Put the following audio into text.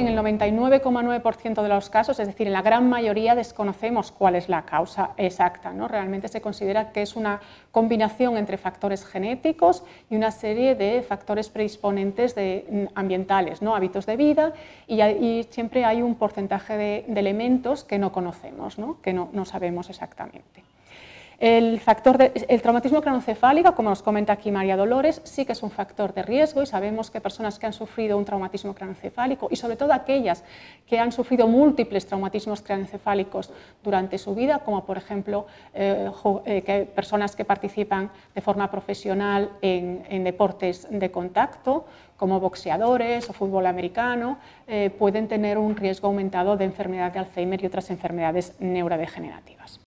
En el 99,9% de los casos, es decir, en la gran mayoría desconocemos cuál es la causa exacta. Realmente se considera que es una combinación entre factores genéticos y una serie de factores predisponentes de, mm, ambientales, ¿no? hábitos de vida, y, siempre hay un porcentaje de, elementos que no conocemos, que no sabemos exactamente. El, traumatismo cranocefálico, como nos comenta aquí María Dolores, sí que es un factor de riesgo y sabemos que personas que han sufrido un traumatismo cronocefálico y sobre todo aquellas que han sufrido múltiples traumatismos cronocefálicos durante su vida, como por ejemplo eh, eh, que personas que participan de forma profesional en, deportes de contacto, como boxeadores o fútbol americano, eh, pueden tener un riesgo aumentado de enfermedad de Alzheimer y otras enfermedades neurodegenerativas.